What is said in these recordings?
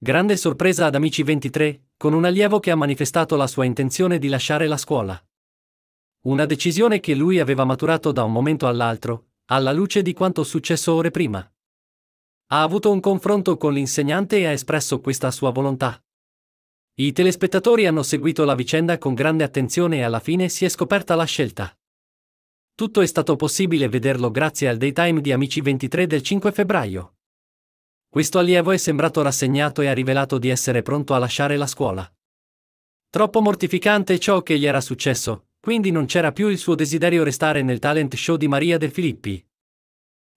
Grande sorpresa ad Amici 23, con un allievo che ha manifestato la sua intenzione di lasciare la scuola. Una decisione che lui aveva maturato da un momento all'altro, alla luce di quanto successo ore prima. Ha avuto un confronto con l'insegnante e ha espresso questa sua volontà. I telespettatori hanno seguito la vicenda con grande attenzione e alla fine si è scoperta la scelta. Tutto è stato possibile vederlo grazie al daytime di Amici 23 del 5 febbraio. Questo allievo è sembrato rassegnato e ha rivelato di essere pronto a lasciare la scuola. Troppo mortificante ciò che gli era successo, quindi non c'era più il suo desiderio restare nel talent show di Maria De Filippi.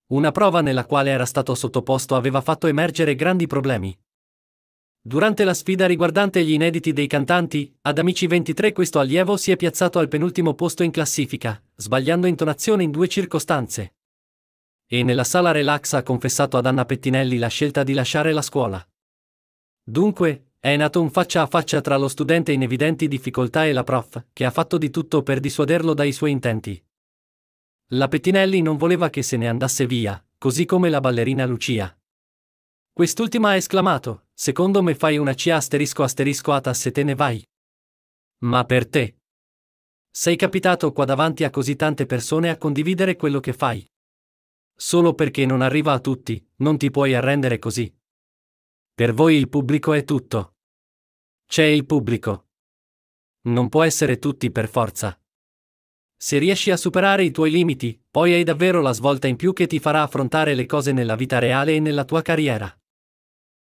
Una prova nella quale era stato sottoposto aveva fatto emergere grandi problemi. Durante la sfida riguardante gli inediti dei cantanti, ad Amici 23 questo allievo si è piazzato al penultimo posto in classifica, sbagliando intonazione in due circostanze. E nella sala relax ha confessato ad Anna Pettinelli la scelta di lasciare la scuola. Dunque, è nato un faccia a faccia tra lo studente in evidenti difficoltà e la prof, che ha fatto di tutto per dissuaderlo dai suoi intenti. La Pettinelli non voleva che se ne andasse via, così come la ballerina Lucia. Quest'ultima ha esclamato, secondo me fai una C asterisco asterisco ata se te ne vai. Ma per te. Sei capitato qua davanti a così tante persone a condividere quello che fai. Solo perché non arriva a tutti, non ti puoi arrendere così. Per voi il pubblico è tutto. C'è il pubblico. Non può essere tutti per forza. Se riesci a superare i tuoi limiti, poi hai davvero la svolta in più che ti farà affrontare le cose nella vita reale e nella tua carriera.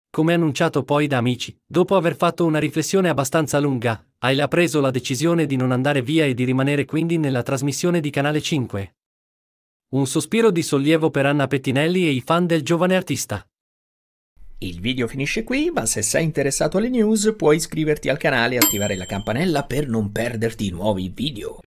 Come annunciato poi da amici, dopo aver fatto una riflessione abbastanza lunga, Ayla ha preso la decisione di non andare via e di rimanere quindi nella trasmissione di Canale 5. Un sospiro di sollievo per Anna Pettinelli e i fan del giovane artista. Il video finisce qui, ma se sei interessato alle news puoi iscriverti al canale e attivare la campanella per non perderti nuovi video.